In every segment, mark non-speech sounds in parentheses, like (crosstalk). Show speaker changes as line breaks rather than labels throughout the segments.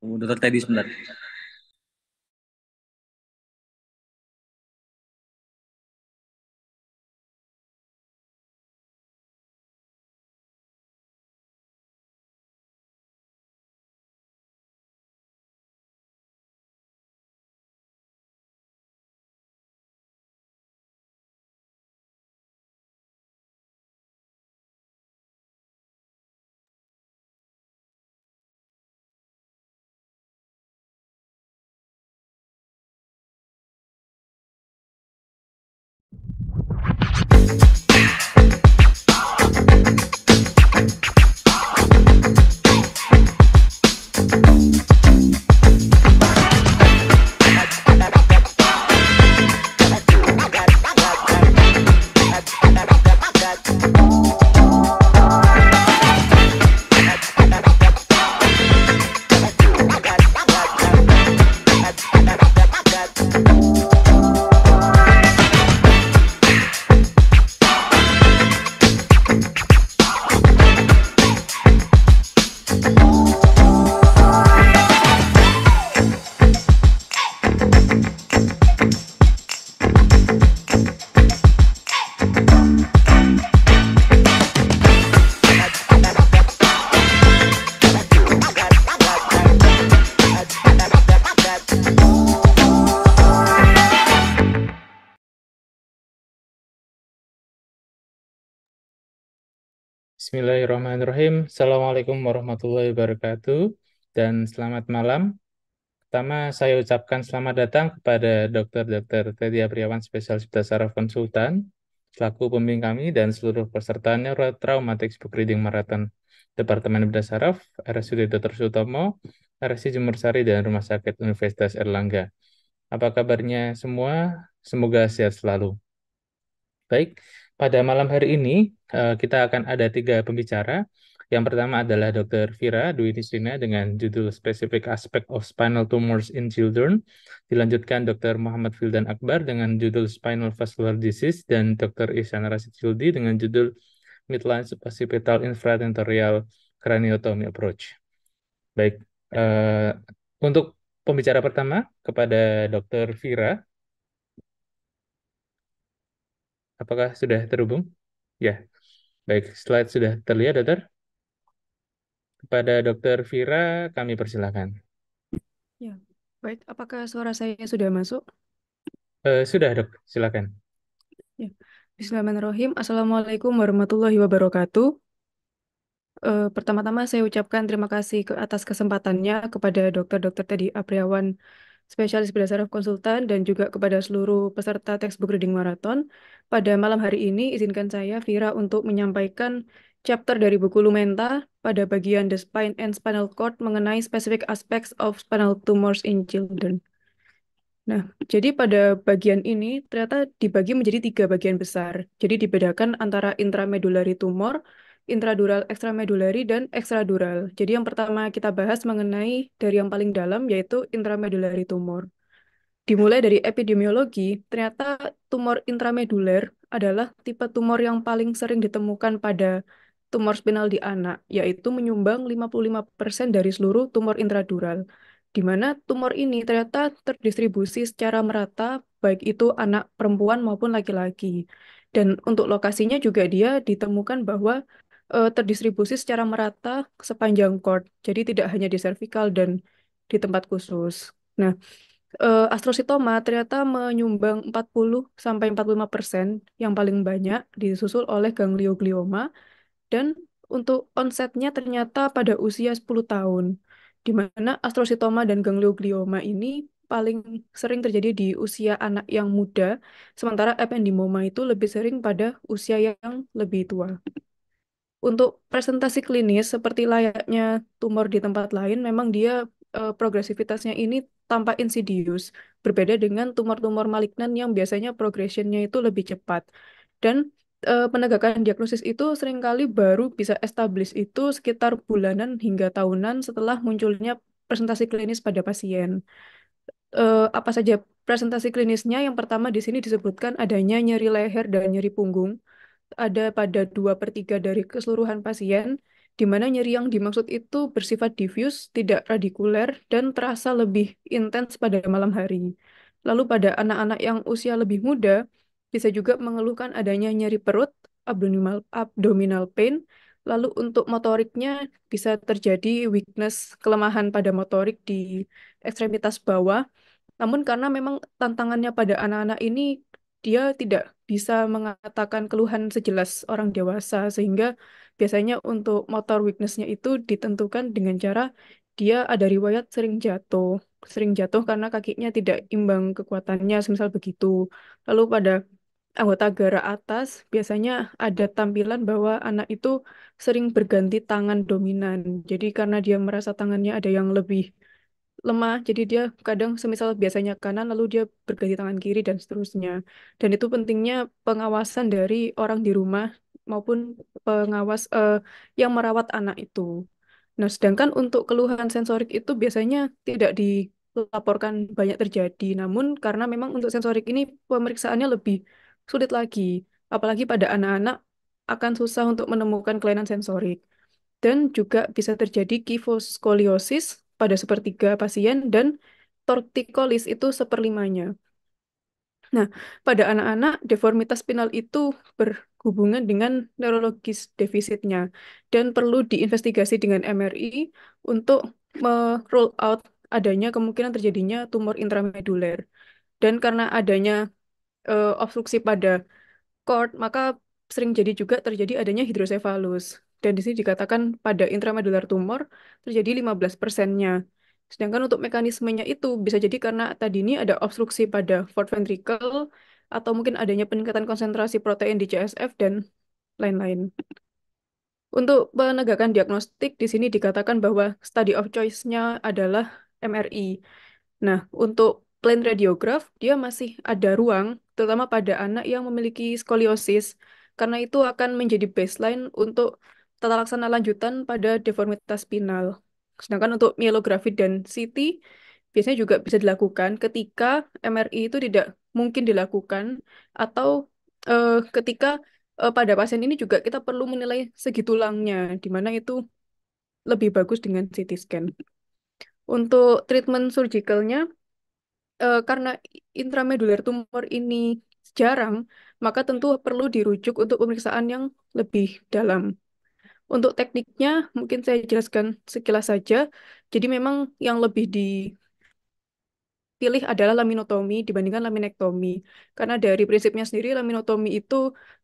udah Teddy sebentar.
Bismillahirrahmanirrahim. Assalamualaikum warahmatullahi wabarakatuh dan selamat malam. Pertama, saya ucapkan selamat datang kepada Dr. Dr. Teddy Apriawan, spesialis bedah Saraf Konsultan, selaku pembimbing kami dan seluruh peserta Neurotraumatic Book Reading Marathon Departemen bedah Saraf, RSUD Dr. Sutomo, RSI Jumur Sari, dan Rumah Sakit Universitas Erlangga. Apa kabarnya semua? Semoga sehat selalu. Baik, pada malam hari ini, eh, kita akan ada tiga pembicara. Yang pertama adalah Dr. Vira Dwi Nisrina dengan judul Specific Aspect of Spinal Tumors in Children. Dilanjutkan Dr. Muhammad Fildan Akbar dengan judul Spinal Vascular Disease dan Dr. Ihsan Rasid Fildi dengan judul Midline Suboccipital Infratentorial Craniotomy Approach. Baik, uh, untuk pembicara pertama kepada Dr. Vira, Apakah sudah terhubung? Ya. Baik, slide sudah terlihat, dokter. Kepada dokter Vira, kami persilakan.
Ya, baik. Apakah suara saya sudah masuk?
Uh, sudah, dok. Silakan.
Ya. Bismillahirrahmanirrahim. Assalamualaikum warahmatullahi wabarakatuh. Uh, pertama-tama saya ucapkan terima kasih ke atas kesempatannya kepada dokter-dokter tadi Apriawan spesialis bedah saraf konsultan, dan juga kepada seluruh peserta textbook reading marathon. Pada malam hari ini, izinkan saya, Vira, untuk menyampaikan chapter dari buku Lumenta pada bagian The Spine and Spinal Cord mengenai specific aspects of spinal tumors in children. Nah, jadi pada bagian ini ternyata dibagi menjadi tiga bagian besar. Jadi dibedakan antara intramedullary tumor, intradural ekstramedulari dan ekstradural. Jadi yang pertama kita bahas mengenai dari yang paling dalam yaitu intramedulari tumor. Dimulai dari epidemiologi, ternyata tumor intrameduler adalah tipe tumor yang paling sering ditemukan pada tumor spinal di anak, yaitu menyumbang 55% dari seluruh tumor intradural. Di mana tumor ini ternyata terdistribusi secara merata baik itu anak perempuan maupun laki-laki. Dan untuk lokasinya juga dia ditemukan bahwa uh, terdistribusi secara merata sepanjang cord. Jadi tidak hanya di cervical dan di tempat khusus. Nah, uh, eh, astrositoma ternyata menyumbang 40 sampai 45% yang paling banyak disusul oleh ganglioglioma dan untuk onsetnya ternyata pada usia 10 tahun. Di mana astrositoma dan ganglioglioma ini paling sering terjadi di usia anak yang muda, sementara ependymoma itu lebih sering pada usia yang lebih tua. Untuk presentasi klinis seperti layaknya tumor di tempat lain, memang dia uh, eh, progresivitasnya ini tampak insidious, berbeda dengan tumor-tumor malignan yang biasanya progressionnya itu lebih cepat. Dan uh, penegakan diagnosis itu seringkali baru bisa establish itu sekitar bulanan hingga tahunan setelah munculnya presentasi klinis pada pasien. Uh, apa saja presentasi klinisnya? Yang pertama di sini disebutkan adanya nyeri leher dan nyeri punggung ada pada 2 per 3 dari keseluruhan pasien, di mana nyeri yang dimaksud itu bersifat diffus, tidak radikuler, dan terasa lebih intens pada malam hari. Lalu pada anak-anak yang usia lebih muda, bisa juga mengeluhkan adanya nyeri perut, abdominal, abdominal pain, lalu untuk motoriknya bisa terjadi weakness, kelemahan pada motorik di ekstremitas bawah, namun karena memang tantangannya pada anak-anak ini dia tidak bisa mengatakan keluhan sejelas orang dewasa sehingga biasanya untuk motor weaknessnya itu ditentukan dengan cara dia ada riwayat sering jatuh sering jatuh karena kakinya tidak imbang kekuatannya semisal begitu lalu pada anggota gara atas biasanya ada tampilan bahwa anak itu sering berganti tangan dominan jadi karena dia merasa tangannya ada yang lebih lemah jadi dia kadang semisal biasanya kanan lalu dia berganti tangan kiri dan seterusnya dan itu pentingnya pengawasan dari orang di rumah maupun pengawas eh, yang merawat anak itu nah sedangkan untuk keluhan sensorik itu biasanya tidak dilaporkan banyak terjadi namun karena memang untuk sensorik ini pemeriksaannya lebih sulit lagi apalagi pada anak-anak akan susah untuk menemukan kelainan sensorik dan juga bisa terjadi kifoskoliosis pada sepertiga pasien dan tortikolis itu seperlimanya. Nah, pada anak-anak, deformitas spinal itu berhubungan dengan neurologis defisitnya dan perlu diinvestigasi dengan MRI untuk me out adanya kemungkinan terjadinya tumor intrameduler. Dan karena adanya uh, obstruksi pada cord, maka sering jadi juga terjadi adanya hidrosefalus dan di sini dikatakan pada intramedular tumor terjadi 15 persennya. Sedangkan untuk mekanismenya itu bisa jadi karena tadi ini ada obstruksi pada fourth ventricle atau mungkin adanya peningkatan konsentrasi protein di CSF dan lain-lain. Untuk penegakan diagnostik di sini dikatakan bahwa study of choice-nya adalah MRI. Nah, untuk plain radiograph dia masih ada ruang terutama pada anak yang memiliki skoliosis karena itu akan menjadi baseline untuk tata laksana lanjutan pada deformitas spinal. Sedangkan untuk mielografi dan CT biasanya juga bisa dilakukan ketika MRI itu tidak mungkin dilakukan atau uh, ketika uh, pada pasien ini juga kita perlu menilai segi tulangnya, di mana itu lebih bagus dengan CT scan. Untuk treatment surgicalnya, uh, karena intramedular tumor ini jarang, maka tentu perlu dirujuk untuk pemeriksaan yang lebih dalam. Untuk tekniknya mungkin saya jelaskan sekilas saja. Jadi memang yang lebih dipilih adalah laminotomi dibandingkan laminektomi. Karena dari prinsipnya sendiri laminotomi itu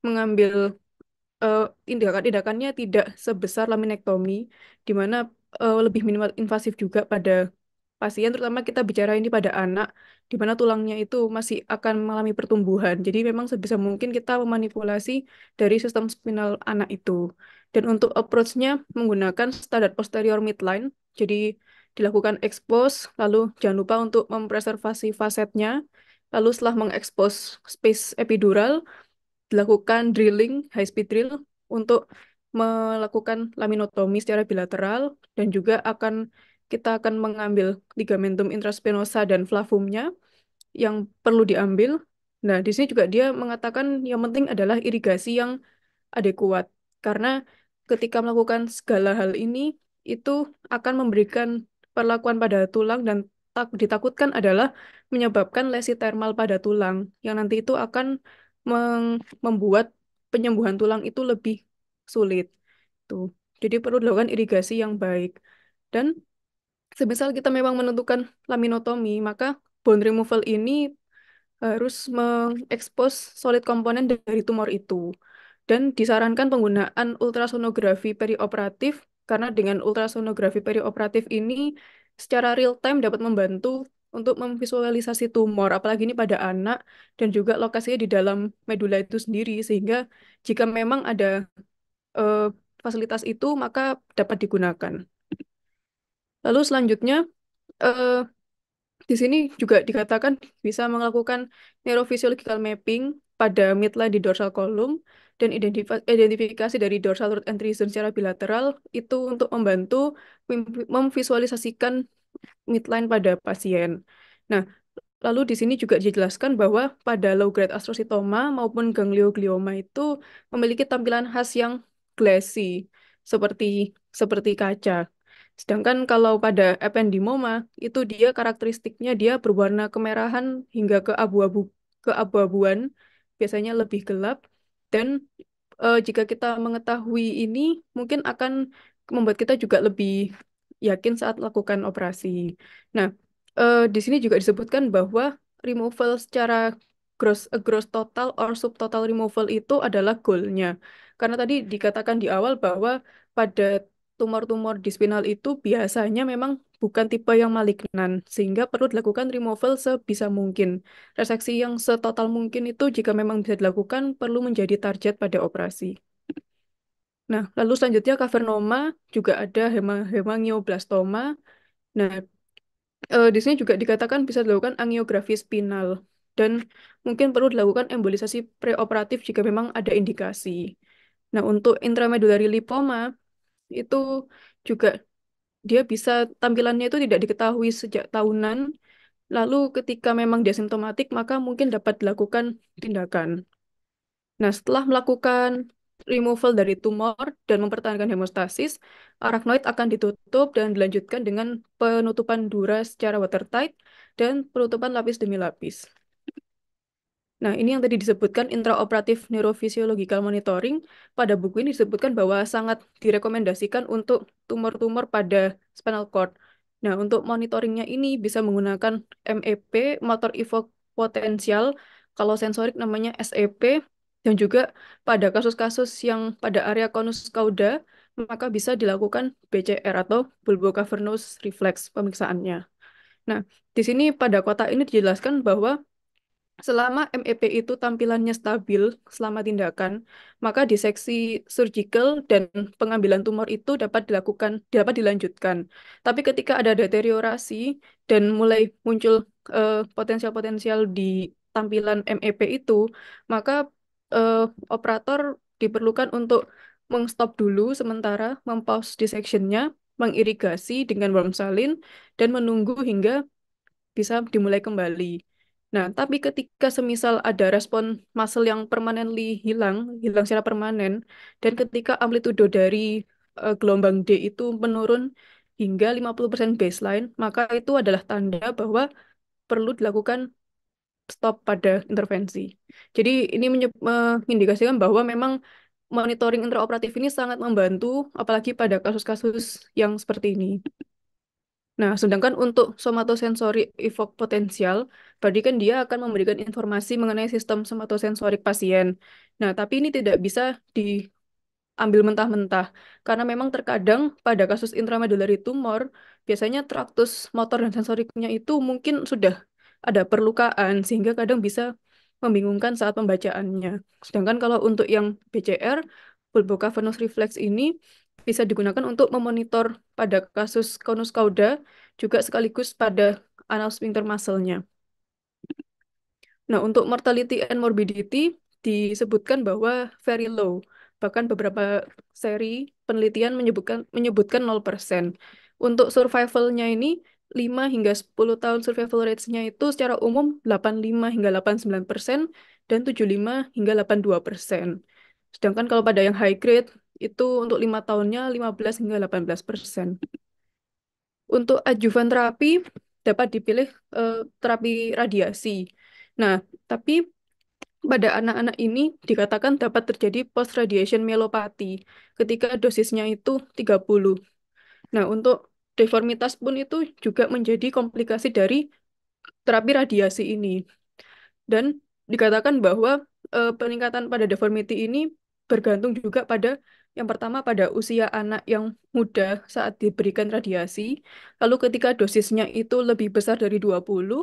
mengambil uh, tindakan-tindakannya tidak sebesar laminektomi, di mana uh, lebih minimal invasif juga pada pasien, terutama kita bicara ini pada anak, di mana tulangnya itu masih akan mengalami pertumbuhan. Jadi memang sebisa mungkin kita memanipulasi dari sistem spinal anak itu. Dan untuk approach-nya menggunakan standar posterior midline, jadi dilakukan expose, lalu jangan lupa untuk mempreservasi fasetnya, lalu setelah mengekspos space epidural, dilakukan drilling, high speed drill, untuk melakukan laminotomi secara bilateral dan juga akan kita akan mengambil ligamentum intraspinosa dan flavumnya yang perlu diambil. Nah, di sini juga dia mengatakan yang penting adalah irigasi yang adekuat. Karena ketika melakukan segala hal ini, itu akan memberikan perlakuan pada tulang dan tak, ditakutkan adalah menyebabkan lesi termal pada tulang, yang nanti itu akan membuat penyembuhan tulang itu lebih sulit. Tuh. Jadi perlu dilakukan irigasi yang baik. Dan Semisal kita memang menentukan laminotomi, maka bone removal ini harus mengekspos solid komponen dari tumor itu. Dan disarankan penggunaan ultrasonografi perioperatif karena dengan ultrasonografi perioperatif ini secara real time dapat membantu untuk memvisualisasi tumor, apalagi ini pada anak dan juga lokasinya di dalam medula itu sendiri sehingga jika memang ada uh, fasilitas itu maka dapat digunakan. Lalu selanjutnya uh, di sini juga dikatakan bisa melakukan neurophysiological mapping pada midline di dorsal kolom dan identif identifikasi dari dorsal root entry zone secara bilateral itu untuk membantu memvisualisasikan midline pada pasien. Nah, lalu di sini juga dijelaskan bahwa pada low grade astrocytoma maupun ganglioglioma itu memiliki tampilan khas yang glassy seperti seperti kaca. Sedangkan kalau pada ependymoma itu dia karakteristiknya dia berwarna kemerahan hingga ke abu-abu ke abu-abuan, biasanya lebih gelap dan uh, jika kita mengetahui ini mungkin akan membuat kita juga lebih yakin saat lakukan operasi. Nah, uh, di sini juga disebutkan bahwa removal secara gross uh, gross total or subtotal removal itu adalah goalnya. Karena tadi dikatakan di awal bahwa pada tumor-tumor di spinal itu biasanya memang bukan tipe yang malignan, sehingga perlu dilakukan removal sebisa mungkin. Reseksi yang setotal mungkin itu jika memang bisa dilakukan, perlu menjadi target pada operasi. Nah, lalu selanjutnya cavernoma, juga ada hemangioblastoma. Nah, eh, di sini juga dikatakan bisa dilakukan angiografi spinal, dan mungkin perlu dilakukan embolisasi preoperatif jika memang ada indikasi. Nah, untuk intramedullary lipoma, itu juga dia bisa tampilannya itu tidak diketahui sejak tahunan. Lalu ketika memang dia simptomatik, maka mungkin dapat dilakukan tindakan. Nah, setelah melakukan removal dari tumor dan mempertahankan hemostasis, arachnoid akan ditutup dan dilanjutkan dengan penutupan dura secara watertight dan penutupan lapis demi lapis. Nah, ini yang tadi disebutkan intraoperatif neurofisiologikal monitoring, pada buku ini disebutkan bahwa sangat direkomendasikan untuk tumor-tumor pada spinal cord. Nah, untuk monitoringnya ini bisa menggunakan MEP, motor evoke potensial kalau sensorik namanya SEP, dan juga pada kasus-kasus yang pada area konus kauda, maka bisa dilakukan BCR atau bulbo cavernous reflex pemeriksaannya. Nah, di sini pada kotak ini dijelaskan bahwa Selama MEP itu tampilannya stabil selama tindakan, maka diseksi surgical dan pengambilan tumor itu dapat dilakukan, dapat dilanjutkan. Tapi ketika ada deteriorasi dan mulai muncul eh, potensial-potensial uh, di tampilan MEP itu, maka uh, operator diperlukan untuk mengstop dulu sementara, mempause dissectionnya, mengirigasi dengan worm saline dan menunggu hingga bisa dimulai kembali. Nah, tapi ketika semisal ada respon muscle yang permanently hilang, hilang secara permanen, dan ketika amplitudo dari uh, gelombang D itu menurun hingga 50% baseline, maka itu adalah tanda bahwa perlu dilakukan stop pada intervensi. Jadi ini mengindikasikan bahwa memang monitoring intraoperatif ini sangat membantu, apalagi pada kasus-kasus yang seperti ini. Nah, sedangkan untuk somatosensori evoke potensial, berarti kan dia akan memberikan informasi mengenai sistem somatosensorik pasien. Nah, tapi ini tidak bisa diambil mentah-mentah, karena memang terkadang pada kasus intramedullary tumor, biasanya traktus motor dan sensoriknya itu mungkin sudah ada perlukaan, sehingga kadang bisa membingungkan saat pembacaannya. Sedangkan kalau untuk yang BCR, bulbocavernous reflex ini bisa digunakan untuk memonitor pada kasus konus kauda juga sekaligus pada anal sphincter muscle-nya. Nah, untuk mortality and morbidity disebutkan bahwa very low. Bahkan beberapa seri penelitian menyebutkan menyebutkan 0%. Untuk survival-nya ini 5 hingga 10 tahun survival rates-nya itu secara umum 85 hingga 89% dan 75 hingga 82%. Sedangkan kalau pada yang high grade itu untuk lima tahunnya 15 hingga 18 persen. Untuk adjuvan terapi dapat dipilih eh, terapi radiasi. Nah, tapi pada anak-anak ini dikatakan dapat terjadi post radiation myelopati ketika dosisnya itu 30. Nah, untuk deformitas pun itu juga menjadi komplikasi dari terapi radiasi ini. Dan dikatakan bahwa eh, peningkatan pada deformity ini bergantung juga pada yang pertama pada usia anak yang muda saat diberikan radiasi, lalu ketika dosisnya itu lebih besar dari 20,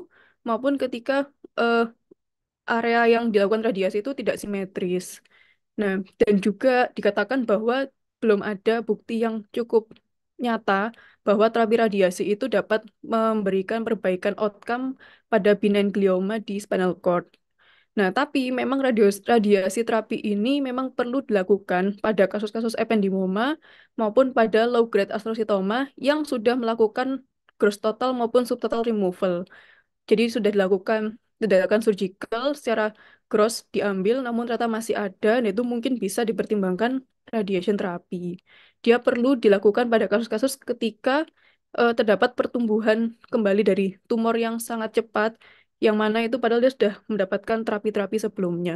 maupun ketika uh, area yang dilakukan radiasi itu tidak simetris. Nah, dan juga dikatakan bahwa belum ada bukti yang cukup nyata bahwa terapi radiasi itu dapat memberikan perbaikan outcome pada benign glioma di spinal cord. Nah, tapi memang radios, radiasi terapi ini memang perlu dilakukan pada kasus-kasus ependimoma maupun pada low-grade astrositoma yang sudah melakukan gross total maupun subtotal removal. Jadi sudah dilakukan tindakan surgical secara gross diambil, namun ternyata masih ada, dan itu mungkin bisa dipertimbangkan radiation terapi. Dia perlu dilakukan pada kasus-kasus ketika uh, terdapat pertumbuhan kembali dari tumor yang sangat cepat yang mana itu padahal dia sudah mendapatkan terapi-terapi sebelumnya.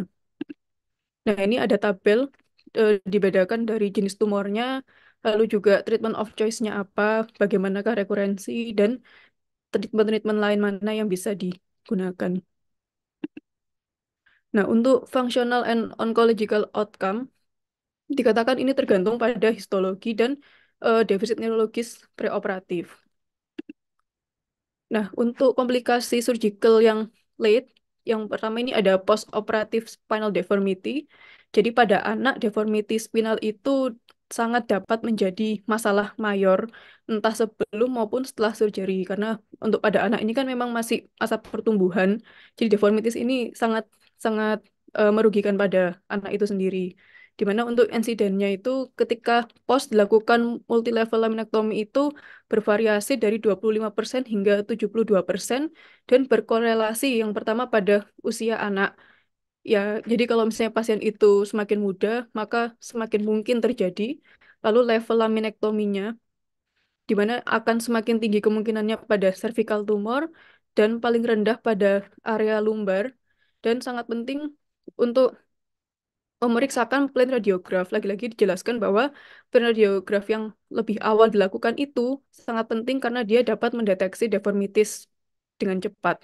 Nah, ini ada tabel e, dibedakan dari jenis tumornya, lalu juga treatment of choice-nya apa, bagaimanakah rekurensi, dan treatment-treatment lain mana yang bisa digunakan. Nah, untuk functional and oncological outcome, dikatakan ini tergantung pada histologi dan e, defisit neurologis preoperatif. Nah, untuk komplikasi surgical yang late, yang pertama ini ada post post-operative spinal deformity. Jadi pada anak deformity spinal itu sangat dapat menjadi masalah mayor entah sebelum maupun setelah surgery karena untuk pada anak ini kan memang masih masa pertumbuhan. Jadi deformitis ini sangat sangat uh, merugikan pada anak itu sendiri dimana untuk insidennya itu ketika pos dilakukan multilevel laminectomy itu bervariasi dari 25% hingga 72% dan berkorelasi yang pertama pada usia anak. Ya, jadi kalau misalnya pasien itu semakin muda, maka semakin mungkin terjadi. Lalu level laminectomy di mana akan semakin tinggi kemungkinannya pada cervical tumor dan paling rendah pada area lumbar. Dan sangat penting untuk memeriksakan plan radiograf. Lagi-lagi dijelaskan bahwa plan radiograf yang lebih awal dilakukan itu sangat penting karena dia dapat mendeteksi deformitis dengan cepat.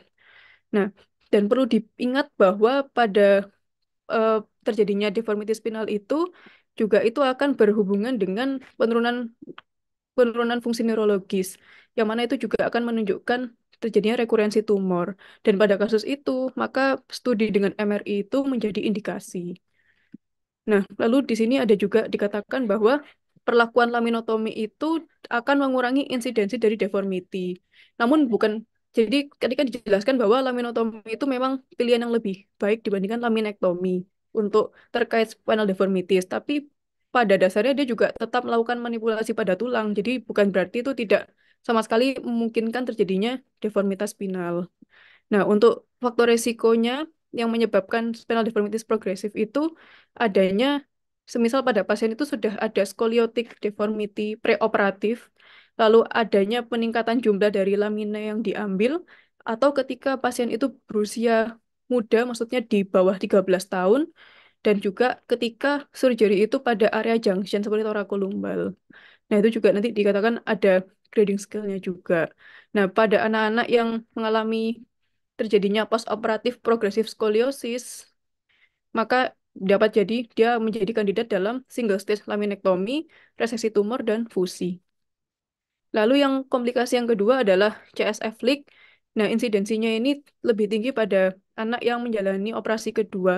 Nah, dan perlu diingat bahwa pada uh, terjadinya deformitis spinal itu juga itu akan berhubungan dengan penurunan penurunan fungsi neurologis, yang mana itu juga akan menunjukkan terjadinya rekurensi tumor. Dan pada kasus itu, maka studi dengan MRI itu menjadi indikasi. Nah, lalu di sini ada juga dikatakan bahwa perlakuan laminotomi itu akan mengurangi insidensi dari deformity. Namun bukan jadi ketika dijelaskan bahwa laminotomi itu memang pilihan yang lebih baik dibandingkan laminektomi untuk terkait spinal deformities, tapi pada dasarnya dia juga tetap melakukan manipulasi pada tulang. Jadi bukan berarti itu tidak sama sekali memungkinkan terjadinya deformitas spinal. Nah, untuk faktor resikonya yang menyebabkan spinal deformitis progresif itu adanya semisal pada pasien itu sudah ada skoliotik deformity preoperatif, lalu adanya peningkatan jumlah dari lamina yang diambil, atau ketika pasien itu berusia muda, maksudnya di bawah 13 tahun, dan juga ketika surgery itu pada area junction seperti torakolumbal. Nah, itu juga nanti dikatakan ada grading skill nya juga. Nah, pada anak-anak yang mengalami terjadinya operatif progresif skoliosis, maka dapat jadi dia menjadi kandidat dalam single stage laminectomy, resesi tumor, dan fusi. Lalu yang komplikasi yang kedua adalah CSF leak. Nah, insidensinya ini lebih tinggi pada anak yang menjalani operasi kedua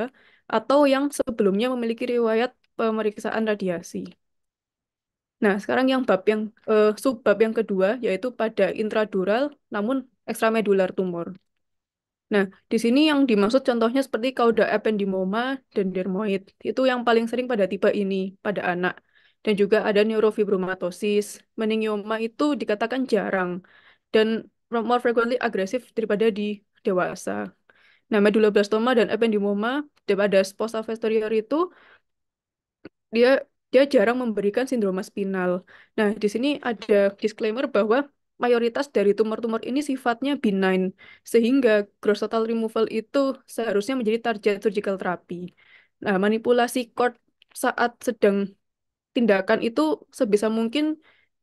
atau yang sebelumnya memiliki riwayat pemeriksaan radiasi. Nah, sekarang yang bab yang uh, subbab yang kedua yaitu pada intradural namun ekstramedular tumor. Nah, di sini yang dimaksud contohnya seperti kauda ependymoma dan dermoid. Itu yang paling sering pada tipe ini, pada anak. Dan juga ada neurofibromatosis. Meningioma itu dikatakan jarang dan more frequently agresif daripada di dewasa. Nah, medulloblastoma dan ependymoma daripada sposa avastorior itu dia dia jarang memberikan sindroma spinal. Nah, di sini ada disclaimer bahwa mayoritas dari tumor-tumor ini sifatnya benign, sehingga gross total removal itu seharusnya menjadi target surgical therapy. Nah, manipulasi cord saat sedang tindakan itu sebisa mungkin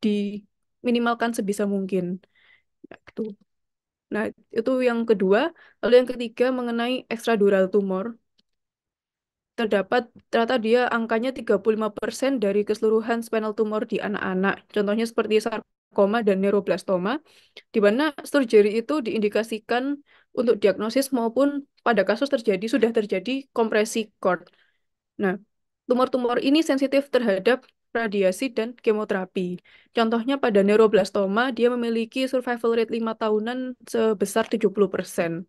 diminimalkan sebisa mungkin. Nah, itu. Nah, itu yang kedua. Lalu yang ketiga mengenai ekstradural tumor. Terdapat, ternyata dia angkanya 35% dari keseluruhan spinal tumor di anak-anak. Contohnya seperti sarkoma sarkoma dan neuroblastoma, di mana surgery itu diindikasikan untuk diagnosis maupun pada kasus terjadi sudah terjadi kompresi cord. Nah, tumor-tumor ini sensitif terhadap radiasi dan kemoterapi. Contohnya pada neuroblastoma, dia memiliki survival rate 5 tahunan sebesar 70%.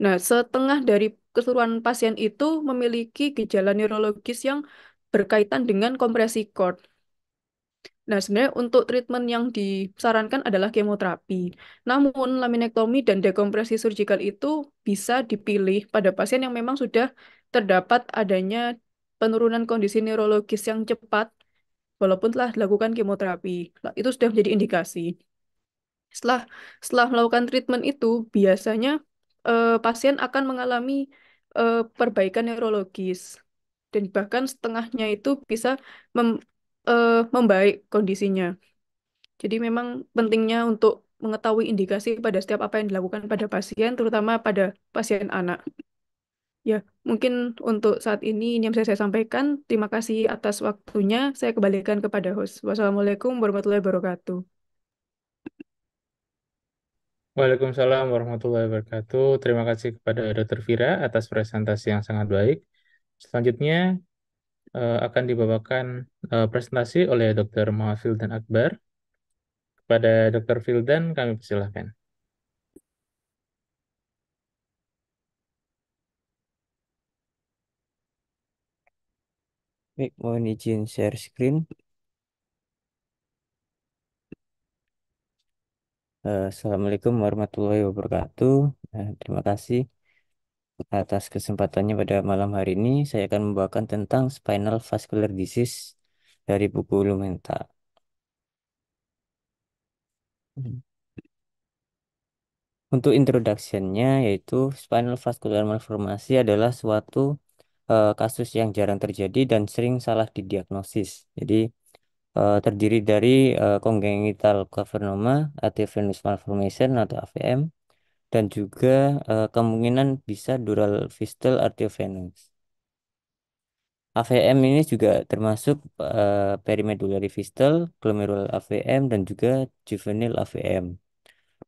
Nah, setengah dari keseluruhan pasien itu memiliki gejala neurologis yang berkaitan dengan kompresi cord. Nah, sebenarnya untuk treatment yang disarankan adalah kemoterapi. Namun, laminektomi dan dekompresi surgikal itu bisa dipilih pada pasien yang memang sudah terdapat adanya penurunan kondisi neurologis yang cepat, walaupun telah dilakukan kemoterapi. itu sudah menjadi indikasi. Setelah setelah melakukan treatment itu, biasanya eh, pasien akan mengalami eh, perbaikan neurologis dan bahkan setengahnya itu bisa mem uh, membaik kondisinya. Jadi memang pentingnya untuk mengetahui indikasi pada setiap apa yang dilakukan pada pasien, terutama pada pasien anak. Ya, mungkin untuk saat ini ini yang bisa saya sampaikan. Terima kasih atas waktunya. Saya kembalikan kepada host. Wassalamualaikum warahmatullahi wabarakatuh.
Waalaikumsalam warahmatullahi wabarakatuh. Terima kasih kepada Dr. Vira atas presentasi yang sangat baik. Selanjutnya, uh, akan dibawakan uh, presentasi oleh Dr. Muhammad dan Akbar. Kepada Dr. Fildan kami persilahkan.
Baik, mohon izin share screen. Eh, Assalamualaikum warahmatullahi wabarakatuh. terima kasih. Atas kesempatannya pada malam hari ini, saya akan membawakan tentang spinal vascular disease dari buku Lumenta. Untuk introduction-nya, yaitu spinal vascular malformasi adalah suatu uh, kasus yang jarang terjadi dan sering salah didiagnosis. Jadi, uh, terdiri dari uh, congenital cavernoma, venous malformation atau AVM, dan juga uh, kemungkinan bisa dural fistel arteriovenous. AVM ini juga termasuk uh, eh, perimedullary fistel, glomerular AVM, dan juga juvenile AVM.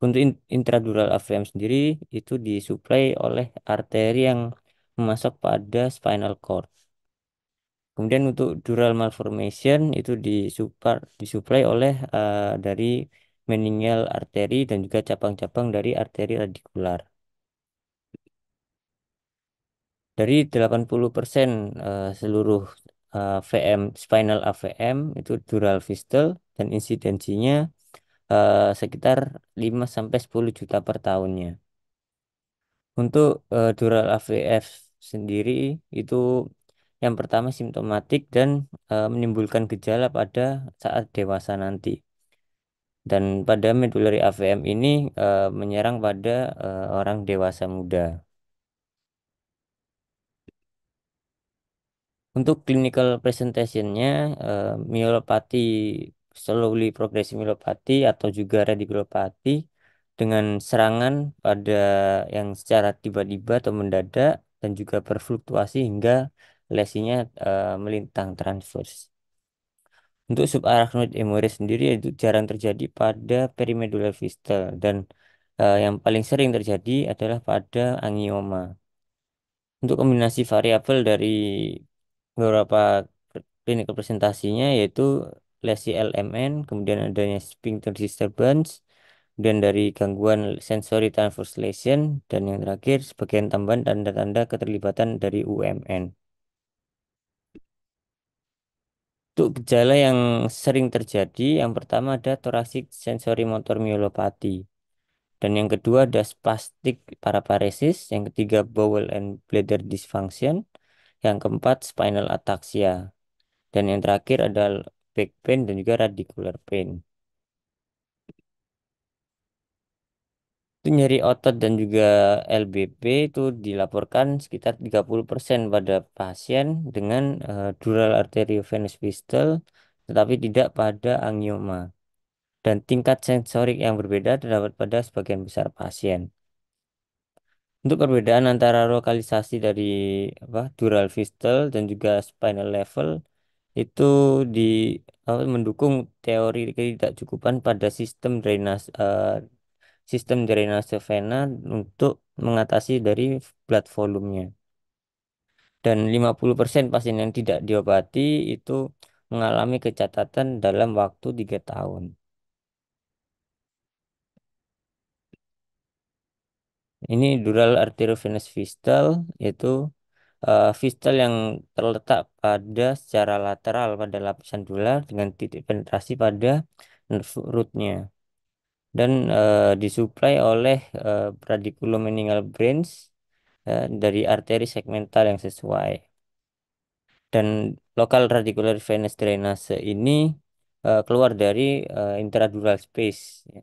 Untuk intradural AVM sendiri itu disuplai oleh arteri yang memasok pada spinal cord. Kemudian untuk dural malformation itu disuplai, disuplai oleh uh, dari meningial arteri dan juga cabang-cabang dari arteri radikular. Dari 80% eh, seluruh eh, VM spinal AVM itu dural fistel dan insidensinya eh, sekitar 5 sampai 10 juta per tahunnya. Untuk dural AVF sendiri itu yang pertama simptomatik dan menimbulkan gejala pada saat dewasa nanti dan pada medullary AVM ini uh, menyerang pada uh, orang dewasa muda. Untuk clinical presentationnya, uh, myelopati slowly progressive myelopati atau juga radiculopati dengan serangan pada yang secara tiba-tiba atau mendadak dan juga berfluktuasi hingga lesinya uh, melintang transverse. Untuk subarachnoid hemorrhage sendiri itu jarang terjadi pada perimedular fistel dan uh, yang paling sering terjadi adalah pada angioma. Untuk kombinasi variabel dari beberapa klinikal presentasinya yaitu lesi LMN, kemudian adanya sphincter disturbance, dan dari gangguan sensory lesion, dan yang terakhir sebagian tambahan tanda-tanda keterlibatan dari UMN. Untuk gejala yang sering terjadi, yang pertama ada thoracic sensory motor myelopati, dan yang kedua ada spastik paraparesis, yang ketiga bowel and bladder dysfunction, yang keempat spinal ataxia, dan yang terakhir ada back pain dan juga radicular pain. Itu nyeri otot dan juga LBP itu dilaporkan sekitar 30% pada pasien dengan uh, dural arteriovenous distal tetapi tidak pada angioma. Dan tingkat sensorik yang berbeda terdapat pada sebagian besar pasien. Untuk perbedaan antara lokalisasi dari apa, dural distal dan juga spinal level itu di apa, mendukung teori ketidakcukupan pada sistem drainase uh, sistem drainase vena untuk mengatasi dari blood volumenya. Dan 50% pasien yang tidak diobati itu mengalami kecatatan dalam waktu 3 tahun. Ini dural arteriovenous fistel yaitu uh, eh, fistel yang terletak pada secara lateral pada lapisan dular dengan titik penetrasi pada rootnya dan uh, disuplai oleh uh, meningal branch eh, uh, dari arteri segmental yang sesuai. Dan lokal radikular venous drainase ini uh, keluar dari uh, intradural space. Ya.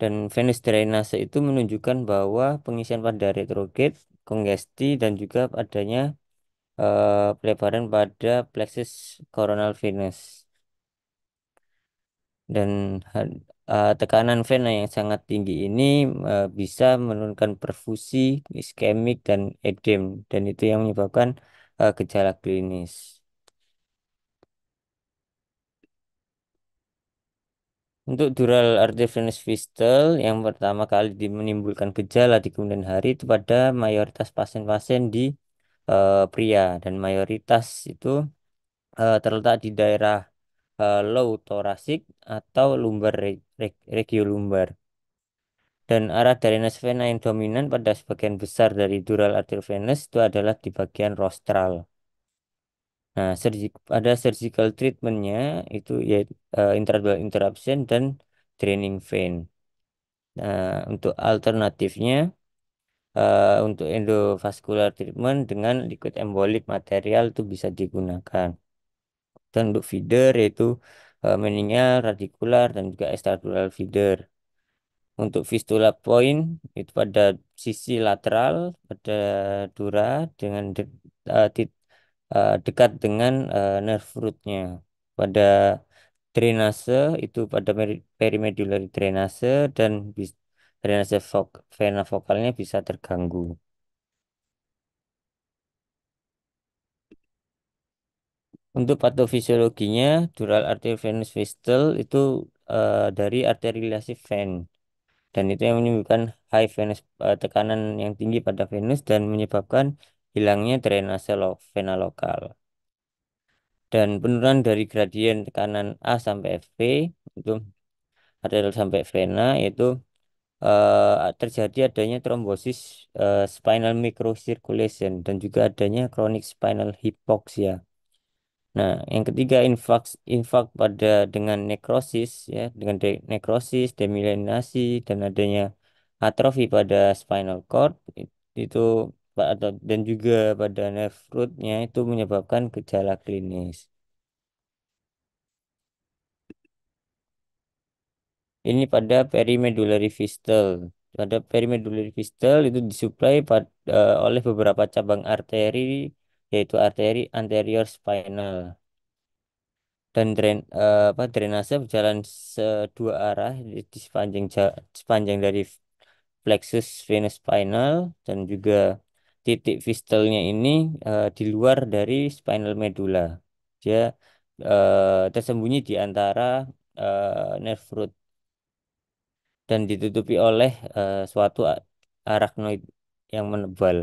Dan venous drainase itu menunjukkan bahwa pengisian pada retrograde, kongesti, dan juga adanya uh, pelebaran pada plexus coronal venous. Dan uh, tekanan vena yang sangat tinggi ini uh, bisa menurunkan perfusi, iskemik dan edem dan itu yang menyebabkan uh, gejala klinis. Untuk dural arteriovenous fistel yang pertama kali menimbulkan gejala di kemudian hari itu pada mayoritas pasien-pasien di uh, pria dan mayoritas itu uh, terletak di daerah Eh, low torasik atau lumbar regio lumbar Dan arah dari vena yang dominan pada sebagian besar dari dural atrial venus itu adalah di bagian rostral. Nah, ada surgical treatmentnya itu ya uh, interruption dan draining vein. Nah, untuk alternatifnya uh, untuk endovascular treatment dengan liquid embolic material itu bisa digunakan dan untuk feeder yaitu uh, radikular dan juga extradural feeder. Untuk fistula point itu pada sisi lateral pada dura dengan de uh, uh, dekat dengan uh, nerve rootnya. Pada drainase itu pada perimedullary drainase dan drainase vena vokalnya bisa terganggu. Untuk patofisiologinya, dural eh, arteri venous fistel itu uh, dari arteriolasi vein dan itu yang menyebabkan high venous uh, tekanan yang tinggi pada venus dan menyebabkan hilangnya drainase lo vena lokal. Dan penurunan dari gradien tekanan A sampai FV itu arterial sampai vena itu uh, eh, terjadi adanya trombosis uh, spinal microcirculation dan juga adanya chronic spinal hypoxia Nah, yang ketiga infak infak pada dengan nekrosis ya, dengan de nekrosis, demilinasi dan adanya atrofi pada spinal cord itu atau dan juga pada nerve rootnya itu menyebabkan gejala klinis. Ini pada perimedullary fistel, Pada perimedullary fistel itu disuplai pada, uh, eh, oleh beberapa cabang arteri yaitu arteri anterior spinal. Dan drain, uh, apa, drainase berjalan dua arah di, di sepanjang sepanjang dari plexus venous spinal dan juga titik fistelnya ini uh, di luar dari spinal medula Dia uh, tersembunyi di antara uh, nerve root dan ditutupi oleh uh, suatu arachnoid yang menebal.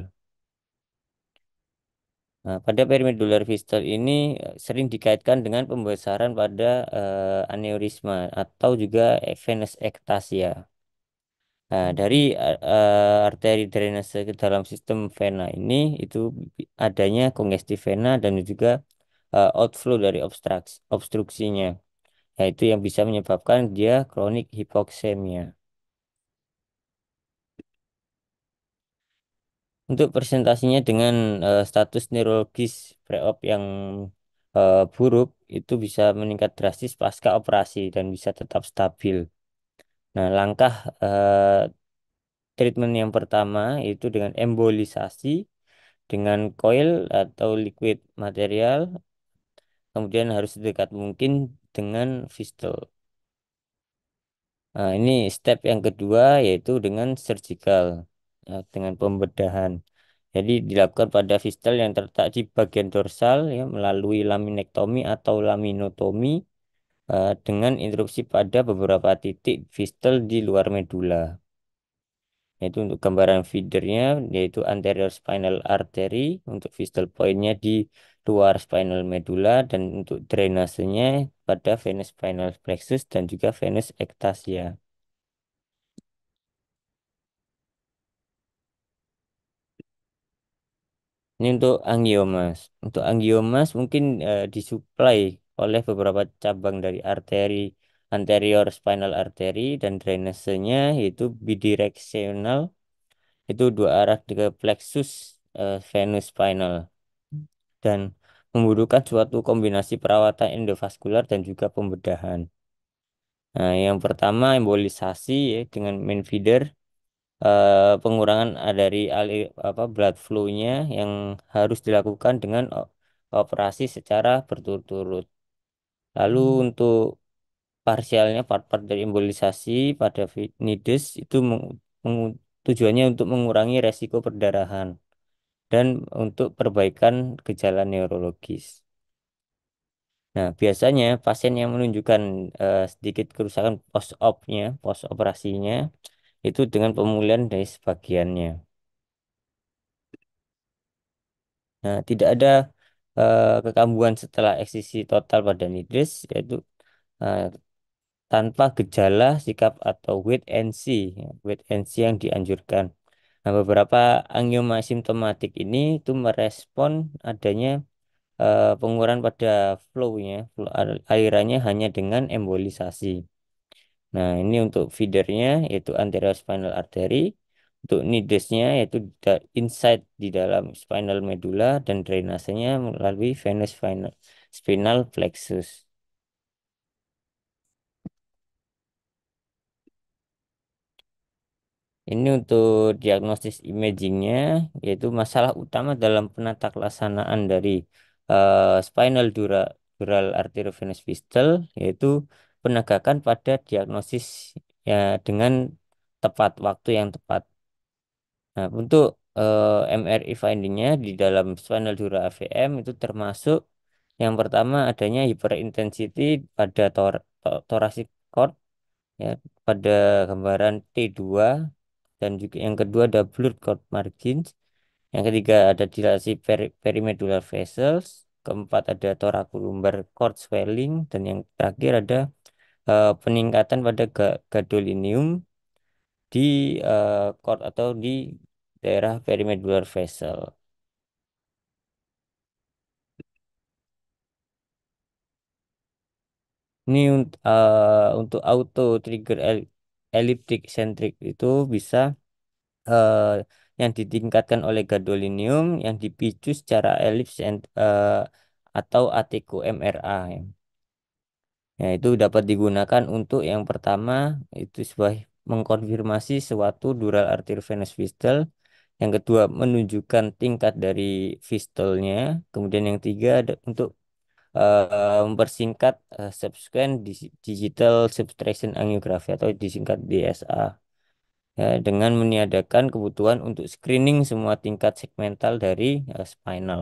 Nah, pada piramid fistel ini eh, sering dikaitkan dengan pembesaran pada uh, aneurisma atau juga venous ectasia. Nah, hmm. dari uh, arteri drainase ke dalam sistem vena ini itu adanya kongestif vena dan juga uh, outflow dari obstruksinya yaitu yang bisa menyebabkan dia kronik hipoksemia. Untuk presentasinya dengan uh, status neurologis preop yang uh, buruk itu bisa meningkat drastis pasca operasi dan bisa tetap stabil. Nah, langkah uh, treatment yang pertama itu dengan embolisasi dengan koil atau liquid material, kemudian harus sedekat mungkin dengan fistel. Nah, ini step yang kedua yaitu dengan surgical. Eh, dengan pembedahan. Jadi dilakukan pada fistel yang terletak di bagian dorsal ya, melalui laminektomi atau laminotomi uh, dengan interupsi pada beberapa titik fistel di luar medula. Itu untuk gambaran feedernya yaitu anterior spinal artery untuk fistel pointnya di luar spinal medula dan untuk drainasenya pada venous spinal plexus dan juga venous ectasia. Ini untuk angiomas. Untuk angiomas mungkin uh, disuplai oleh beberapa cabang dari arteri anterior spinal artery dan drainasenya itu bidireksional itu dua arah ke plexus uh, venous spinal dan membutuhkan suatu kombinasi perawatan endovaskular dan juga pembedahan. Nah, yang pertama embolisasi ya dengan main feeder uh, pengurangan eh, dari alir apa blood flow-nya yang harus dilakukan dengan operasi secara berturut-turut. Lalu hmm. untuk parsialnya part-part dari embolisasi pada nidus itu tujuannya untuk mengurangi resiko perdarahan dan untuk perbaikan gejala neurologis. Nah, biasanya pasien yang menunjukkan uh, sedikit kerusakan post op-nya, post operasinya itu dengan pemulihan dari sebagiannya. Nah, tidak ada uh, kekambuhan setelah eksisi total pada nidris yaitu uh, tanpa gejala sikap atau wait and see, ya, wait and see yang dianjurkan. Nah, beberapa angioma simptomatik ini itu merespon adanya uh, pengurangan pada flow-nya, flow alirannya hanya dengan embolisasi. Nah, ini untuk feedernya yaitu spinal artery, untuk nidusnya yaitu inside di dalam spinal medulla dan drainasenya melalui venous spinal, spinal plexus. Ini untuk diagnosis imagingnya yaitu masalah utama dalam penata kelasanaan dari uh, spinal dura, dural arteriovenous distal yaitu penegakan pada diagnosis ya dengan tepat waktu yang tepat. Nah, untuk eh, MRI findingnya di dalam spinal dura AVM itu termasuk yang pertama adanya hyperintensity pada tor thoracic cord ya pada gambaran T2 dan juga yang kedua ada blood cord margins yang ketiga ada dilasi peri perimedular vessels keempat ada torakulumbar cord swelling dan yang terakhir ada uh, peningkatan pada gadolinium di uh, eh, cord atau di daerah perimedular vessel. Ini uh, untuk auto trigger el elliptic centric itu bisa uh, yang ditingkatkan oleh gadolinium yang dipicu secara elips and, uh, atau ATQ MRA. Ya, itu dapat digunakan untuk yang pertama itu sebagai mengkonfirmasi suatu dural artir venous fistel yang kedua menunjukkan tingkat dari fistelnya, kemudian yang tiga untuk uh, mempersingkat uh, eh, subsequent digital subtraction angiography atau disingkat DSA ya, dengan meniadakan kebutuhan untuk screening semua tingkat segmental dari uh, spinal.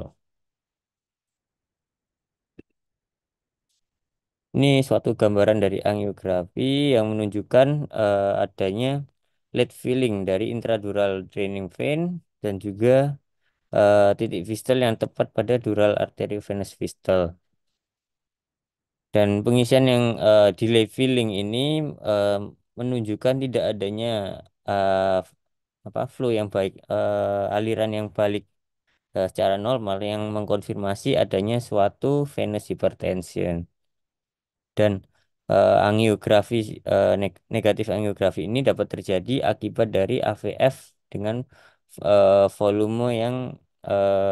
Ini suatu gambaran dari angiografi yang menunjukkan uh, adanya lead filling dari intradural draining vein dan juga uh, titik distal yang tepat pada dural arteri venous distal. Dan pengisian yang uh, delay filling ini uh, menunjukkan tidak adanya uh, apa flow yang baik, uh, aliran yang balik uh, secara normal yang mengkonfirmasi adanya suatu venous hypertension dan uh, angiografi uh, negatif angiografi ini dapat terjadi akibat dari AVF dengan uh, volume yang uh,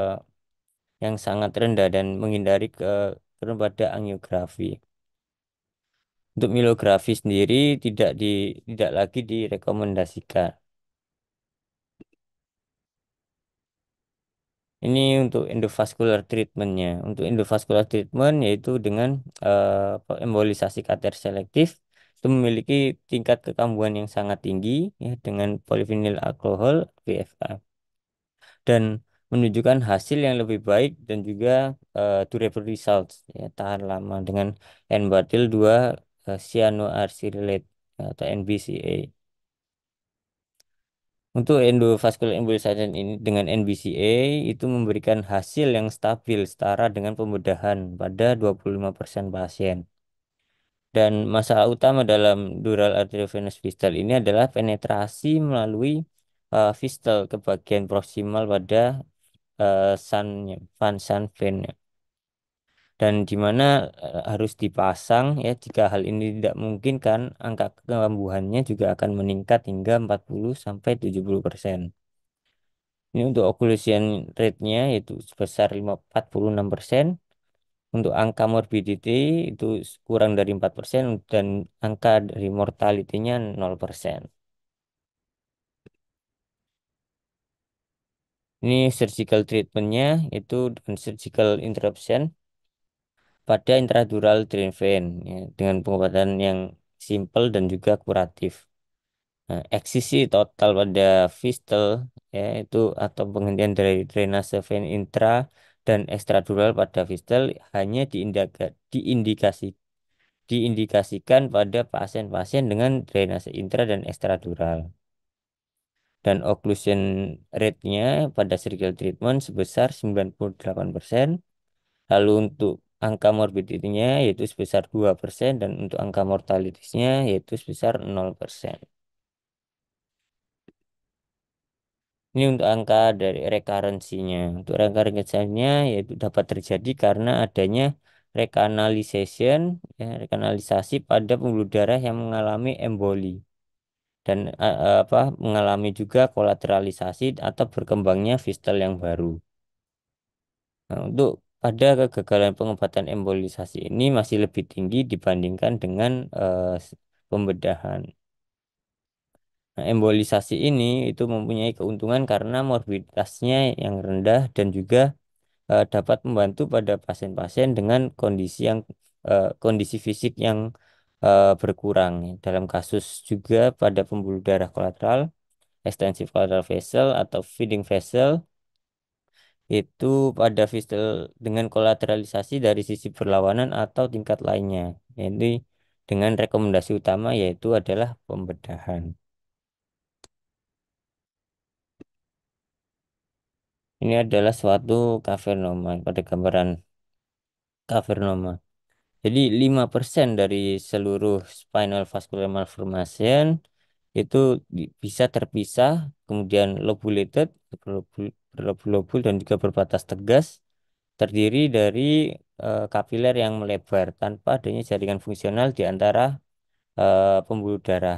yang sangat rendah dan menghindari ke pada angiografi. Untuk milografi sendiri tidak di tidak lagi direkomendasikan. Ini untuk endovascular treatmentnya. Untuk endovascular treatment yaitu dengan uh, embolisasi kater selektif itu memiliki tingkat kekambuhan yang sangat tinggi ya dengan polivinil alkohol VFA dan menunjukkan hasil yang lebih baik dan juga uh, durable results ya tahan lama dengan N-butyl 2 uh, eh, cyanoacrylate atau NBCA. Untuk endovascular embolization ini dengan NBCA itu memberikan hasil yang stabil setara dengan pembedahan pada 25% pasien. Dan masalah utama dalam dural arteriovenous fistel ini adalah penetrasi melalui uh, ke bagian proximal pada uh, eh, sun van sun vein dan di mana eh, harus dipasang ya jika hal ini tidak mungkin kan angka kekambuhannya juga akan meningkat hingga 40 sampai 70 persen. Ini untuk occlusion rate-nya yaitu sebesar 46 persen. Untuk angka morbidity itu kurang dari 4 persen dan angka dari mortality-nya 0 persen. Ini surgical treatment-nya itu surgical interruption pada intradural drain vein ya, dengan pengobatan yang simple dan juga kuratif. Nah, eksisi total pada fistel ya itu atau penghentian dari drainase vein intra dan ekstradural pada fistel hanya diindika, diindikasi diindikasikan pada pasien-pasien dengan drainase intra dan ekstradural. Dan occlusion rate-nya pada surgical treatment sebesar 98%. Lalu untuk angka morbidity-nya yaitu sebesar 2% dan untuk angka mortalitasnya yaitu sebesar 0%. Ini untuk angka dari rekarensinya. Untuk rekarensinya yaitu dapat terjadi karena adanya rekanalisasi ya, rekanalisasi pada pembuluh darah yang mengalami emboli dan apa mengalami juga kolateralisasi atau berkembangnya fistel yang baru. Nah, untuk pada kegagalan pengobatan embolisasi ini masih lebih tinggi dibandingkan dengan uh, pembedahan. Nah, embolisasi ini itu mempunyai keuntungan karena morbiditasnya yang rendah dan juga uh, dapat membantu pada pasien-pasien dengan kondisi yang uh, kondisi fisik yang uh, berkurang. Dalam kasus juga pada pembuluh darah kolateral, ekstensif collateral vessel atau feeding vessel itu pada fistel dengan kolateralisasi dari sisi perlawanan atau tingkat lainnya Jadi dengan rekomendasi utama yaitu adalah pembedahan ini adalah suatu cavernoma pada gambaran cavernoma jadi 5% dari seluruh spinal vascular malformation itu bisa terpisah kemudian lobulated, berlobul-lobul dan juga berbatas tegas, terdiri dari uh, kapiler yang melebar tanpa adanya jaringan fungsional di antara uh, pembuluh darah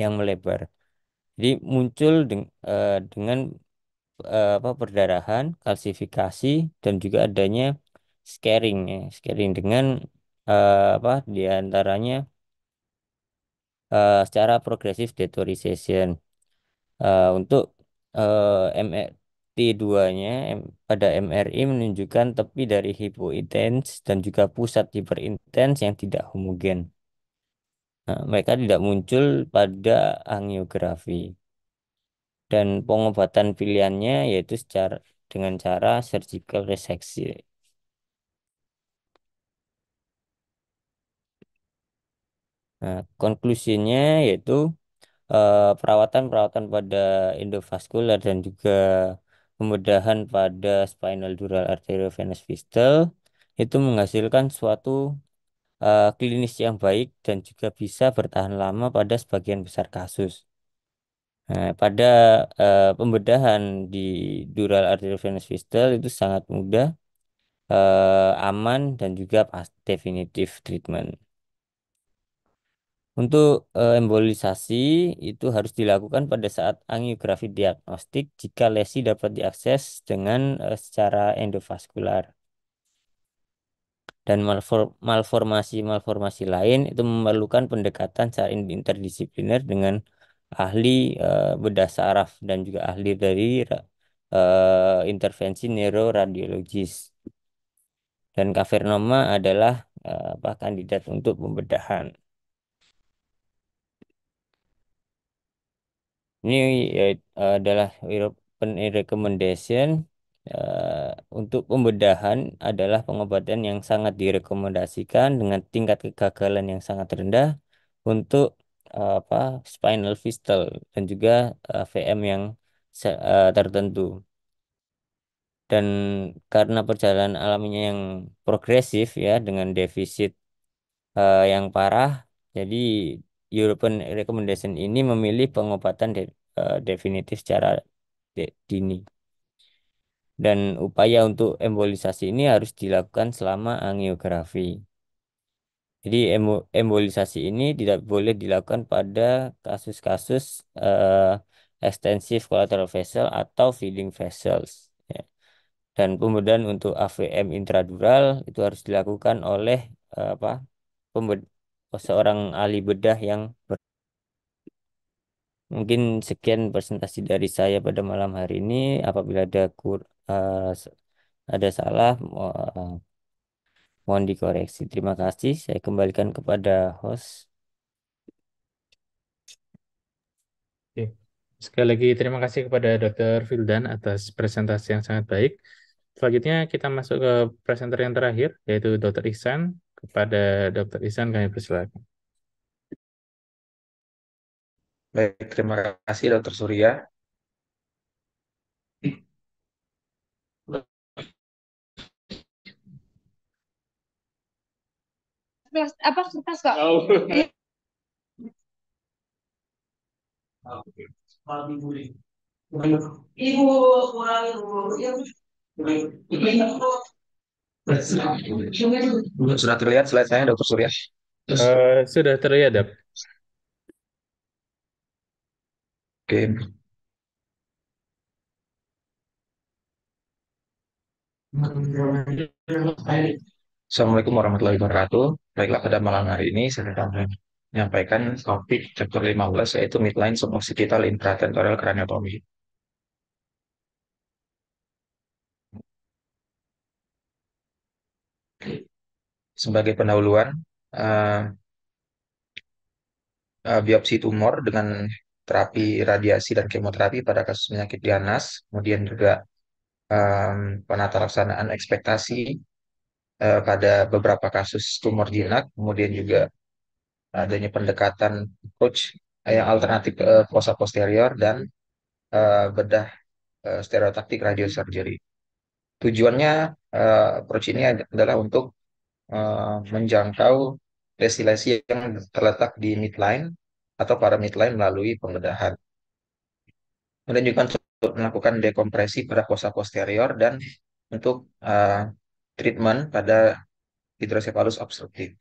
yang melebar. Jadi muncul deng uh, dengan apa perdarahan, kalsifikasi dan juga adanya scaring ya, scaring dengan uh, apa diantaranya uh, secara progresif deterioration. Eh, untuk uh, eh, MRT2-nya pada MRI menunjukkan tepi dari hipointens dan juga pusat hiperintens yang tidak homogen. Nah, mereka tidak muncul pada angiografi. Dan pengobatan pilihannya yaitu secara dengan cara surgical reseksi. Nah, konklusinya yaitu Eh, perawatan-perawatan pada endovaskular dan juga pembedahan pada spinal dural arteriovenous distal itu menghasilkan suatu uh, klinis yang baik dan juga bisa bertahan lama pada sebagian besar kasus. Nah, pada uh, pembedahan di dural arteriovenous distal itu sangat mudah, uh, aman dan juga pasti definitive treatment. Untuk eh, embolisasi itu harus dilakukan pada saat angiografi diagnostik jika lesi dapat diakses dengan eh, secara endovaskular. Dan malformasi-malformasi lain itu memerlukan pendekatan secara interdisipliner dengan ahli eh, bedah saraf dan juga ahli dari intervensi intervensi neuroradiologis. Dan kavernoma adalah apa kandidat untuk pembedahan. Ini ya, adalah European Recommendation eh, untuk pembedahan adalah pengobatan yang sangat direkomendasikan dengan tingkat kegagalan yang sangat rendah untuk eh, apa spinal fistel dan juga eh, VM yang tertentu. Dan karena perjalanan alaminya yang progresif ya dengan defisit yang parah, jadi European Recommendation ini memilih pengobatan de, uh, definitif secara de, dini. Dan upaya untuk embolisasi ini harus dilakukan selama angiografi. Jadi embolisasi ini tidak boleh dilakukan pada kasus-kasus uh, eh, extensive collateral vessel atau feeding vessels ya. dan pembedahan untuk AVM intradural itu harus dilakukan oleh eh, apa seorang ahli bedah yang ber... mungkin sekian presentasi dari saya pada malam hari ini apabila ada kur uh, ada salah uh, mohon dikoreksi terima kasih saya kembalikan kepada host
Sekali lagi terima kasih kepada Dr. Fildan atas presentasi yang sangat baik. Selanjutnya kita masuk ke presenter yang terakhir, yaitu Dr. Ihsan. Kepada Dr. Isan kami persilakan.
Baik, terima kasih Dr. Surya.
apa kertas kok? Ibu, ibu,
ibu, ibu, sudah terlihat slide
saya, Dokter Surya? Uh, sudah terlihat, Dok.
Oke. Okay. Assalamualaikum warahmatullahi wabarakatuh. Baiklah pada malam hari ini saya akan menyampaikan topik chapter 15 yaitu midline suboccipital intratentorial craniotomy. sebagai pendahuluan uh, uh, biopsi tumor dengan terapi radiasi dan kemoterapi pada kasus penyakit ganas, kemudian juga um, penata laksanaan ekspektasi uh, pada beberapa kasus tumor jinak, kemudian juga adanya pendekatan approach yang alternatif uh, fossa posterior dan uh, bedah uh, stereotaktik radiosurgery. Tujuannya uh, approach ini adalah untuk Eh, menjangkau resilasi yang terletak di midline atau para midline melalui pembedahan. Kemudian juga untuk melakukan dekompresi pada fossa posterior dan untuk uh, treatment pada hidrosefalus obstruktif.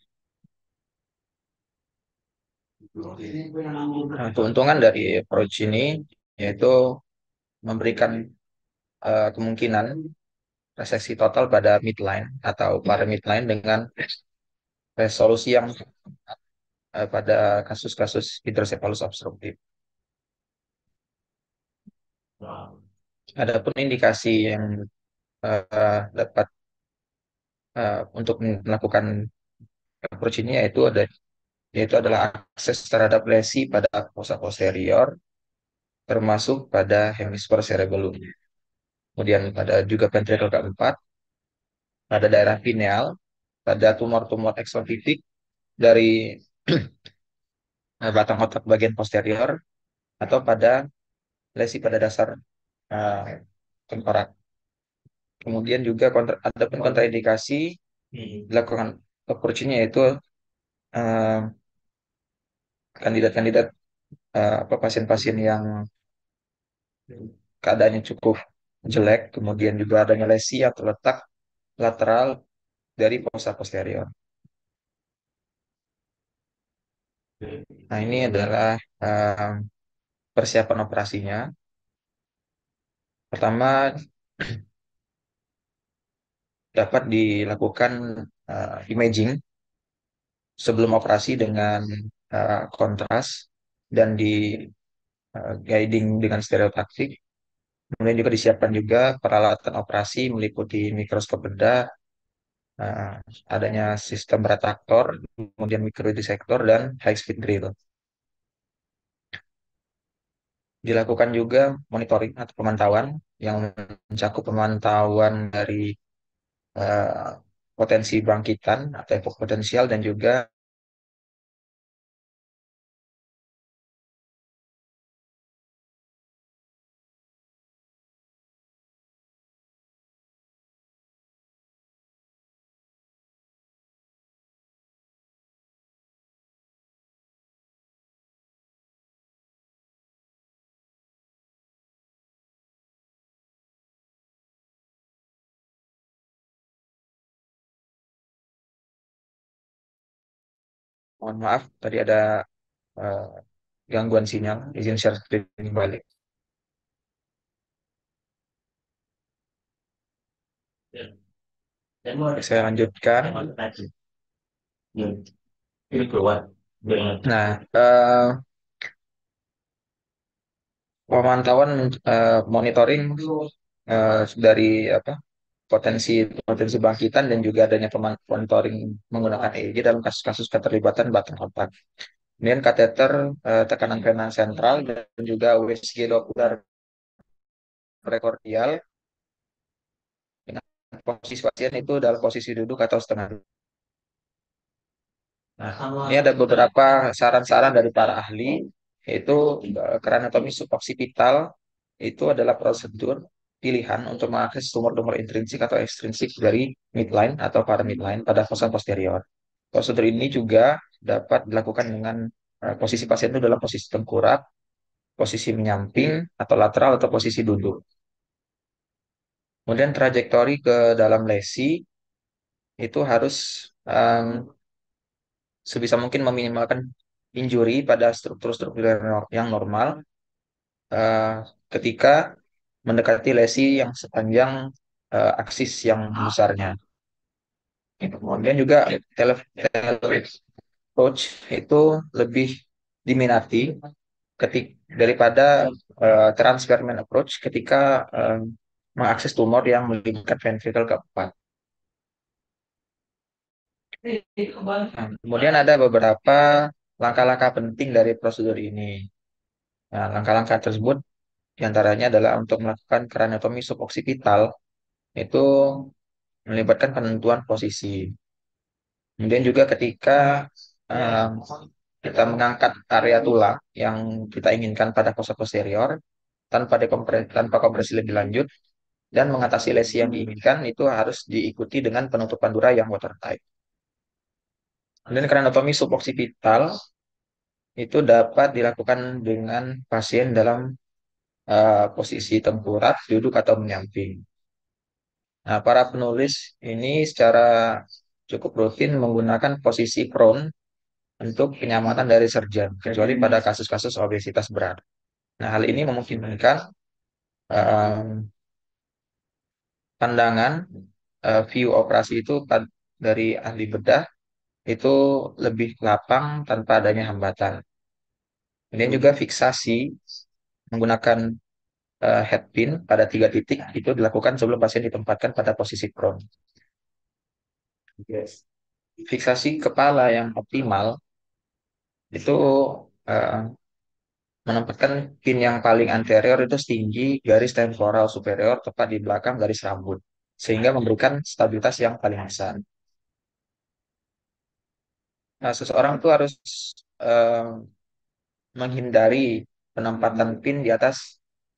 Nah, keuntungan dari approach ini yaitu memberikan uh, kemungkinan resesi total pada midline atau hmm. pada midline dengan resolusi yang eh, pada kasus-kasus hidrosepalus obstruktif. Adapun indikasi yang uh, dapat uh, untuk melakukan approach ini yaitu ada yaitu adalah akses terhadap lesi pada fossa posterior termasuk pada hemisfer cerebellum. Kemudian pada juga ventrikel keempat, pada daerah pineal, pada tumor-tumor eksofitik dari (clears throat) batang otak bagian posterior atau pada lesi pada dasar uh, tengkorak. Kemudian juga kontra, ada pun kontraindikasi hmm. dilakukan approach yaitu kandidat eh, kandidat-kandidat uh, apa pasien-pasien yang hmm. keadaannya cukup jelek, kemudian juga adanya lesi atau letak lateral dari fossa posterior. Nah, ini adalah um, persiapan operasinya. Pertama, (clears throat) dapat dilakukan uh, imaging sebelum operasi dengan uh, kontras dan di uh, guiding dengan stereotaktik Kemudian juga disiapkan juga peralatan operasi meliputi mikroskop bedah, eh, nah, adanya sistem retaktor, kemudian sektor dan high speed drill. Dilakukan juga monitoring atau pemantauan yang mencakup pemantauan dari uh, potensi bangkitan atau epok potensial dan juga Mohon maaf, tadi ada uh, gangguan sinyal. Izin share screen kembali. Saya lanjutkan. Nah, uh, pemantauan uh, monitoring uh, dari apa potensi potensi bangkitan dan juga adanya monitoring menggunakan EEG dalam kasus-kasus keterlibatan batang otak. Kemudian kateter eh, tekanan vena sentral dan juga USG dokular prekordial dengan posisi pasien itu dalam posisi duduk atau setengah duduk.
Nah, ini ada
beberapa saran-saran dari para ahli, yaitu eh, keranotomi suboksipital itu adalah prosedur pilihan untuk mengakses tumor-tumor intrinsik atau ekstrinsik dari midline atau para midline pada fosan posterior. Prosedur ini juga dapat dilakukan dengan uh, posisi pasien itu dalam posisi tengkurap, posisi menyamping atau lateral atau posisi duduk. Kemudian trajektori ke dalam lesi itu harus um, sebisa mungkin meminimalkan injury pada struktur-struktur yang normal uh, ketika mendekati lesi yang sepanjang uh, aksis yang ah. besarnya. Gitu. Kemudian juga tele, approach itu lebih diminati ketik daripada uh, eh, transferment approach ketika uh, mengakses tumor yang melingkar ventrikel keempat. Nah, kemudian ada beberapa langkah-langkah penting dari prosedur ini. Nah, langkah-langkah tersebut diantaranya adalah untuk melakukan kraniotomi suboksipital itu melibatkan penentuan posisi. Kemudian juga ketika um, kita mengangkat area tulang yang kita inginkan pada fossa posterior tanpa dekompres tanpa kompresi lebih lanjut dan mengatasi lesi yang diinginkan itu harus diikuti dengan penutupan dura yang watertight. Kemudian kraniotomi suboksipital itu dapat dilakukan dengan pasien dalam Eh, posisi tempurat duduk atau menyamping. Nah, para penulis ini secara cukup rutin menggunakan posisi prone untuk kenyamanan dari serjan, kecuali pada kasus-kasus obesitas berat. Nah, hal ini memungkinkan uh, pandangan uh, view operasi itu dari ahli bedah itu lebih lapang tanpa adanya hambatan. Kemudian juga fiksasi menggunakan uh, head pin pada tiga titik itu dilakukan sebelum pasien ditempatkan pada posisi prone. Yes. Fiksasi kepala yang optimal itu uh, menempatkan pin yang paling anterior itu setinggi garis temporal superior tepat di belakang garis rambut, sehingga memberikan stabilitas yang paling besar. Nah, seseorang itu harus uh, menghindari penempatan hmm. pin di atas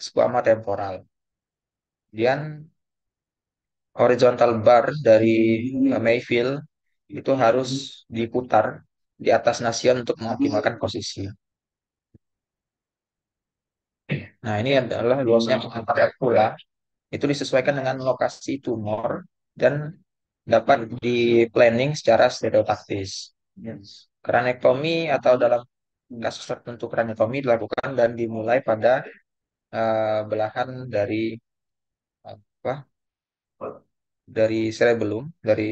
sebuah temporal. Kemudian horizontal bar dari eh, Mayfield itu harus hmm. diputar di atas nasion untuk mengoptimalkan hmm. posisi. Nah, ini adalah luasnya antar pula. Itu disesuaikan dengan lokasi tumor dan dapat di planning secara stereotaktis. Yes. Kranektomi atau dalam kasus tertentu kraniotomi dilakukan dan dimulai pada uh, belahan dari apa dari cerebellum dari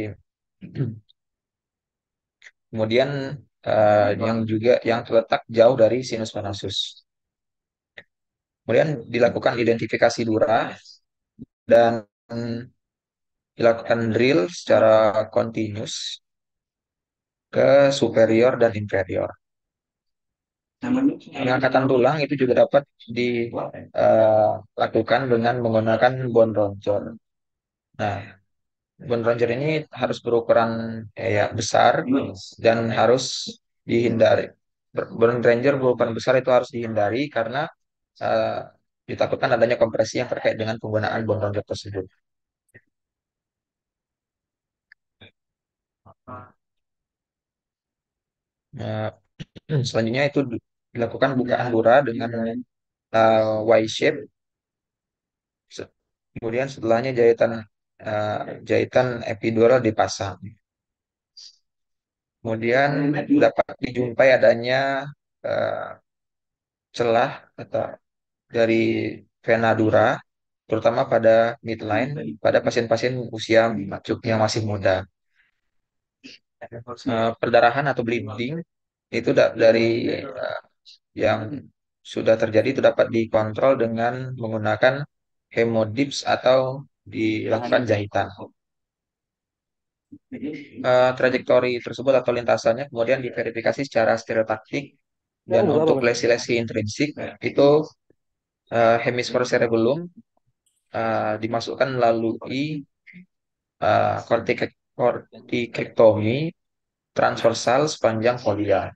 (clears throat) kemudian uh, yang juga yang terletak jauh dari sinus panasus kemudian dilakukan identifikasi dura dan dilakukan drill secara continuous ke superior dan inferior pengangkatan tulang itu juga dapat dilakukan eh, dengan menggunakan bon roncor. Nah, bone roncor ini harus berukuran ya, ya besar dan harus dihindari. Bon ranger berukuran besar itu harus dihindari karena uh, ditakutkan adanya kompresi yang terkait dengan penggunaan bon roncor tersebut. Nah, (clears throat) selanjutnya itu dilakukan bukaan lura dengan uh, eh, Y shape kemudian setelahnya jahitan uh, jahitan epidural dipasang kemudian dapat dijumpai adanya uh, celah atau dari vena dura terutama pada midline pada pasien-pasien usia yang masih muda uh, perdarahan atau bleeding itu dari yang sudah terjadi itu dapat dikontrol dengan menggunakan hemodips atau dilakukan jahitan. Uh, trajektori tersebut atau lintasannya kemudian diverifikasi secara stereotaktik dan oh, untuk lesi-lesi intrinsik ya. itu uh, hemisfer cerebellum uh, dimasukkan melalui uh, transversal sepanjang foliar.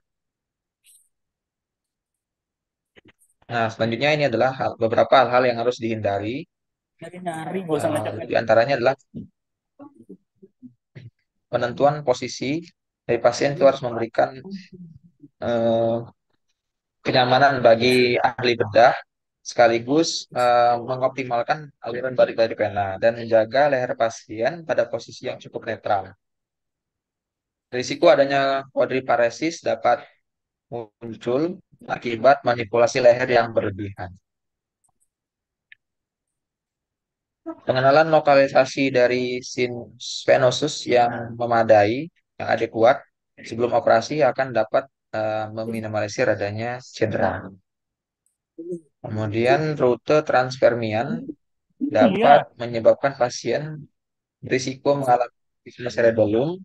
Nah, selanjutnya ini adalah hal, beberapa hal-hal yang harus dihindari. nyari eh, Di antaranya adalah penentuan posisi dari pasien itu harus memberikan eh, kenyamanan bagi ahli bedah sekaligus eh, mengoptimalkan aliran balik dari pena dan menjaga leher pasien pada posisi yang cukup netral. Risiko adanya kuadriparesis dapat muncul akibat manipulasi leher yang berlebihan. Pengenalan lokalisasi dari spenosus yang memadai, yang adekuat, sebelum operasi akan dapat uh, meminimalisir adanya cedera. Kemudian rute transfermian dapat iya. menyebabkan pasien risiko mengalami cerebellum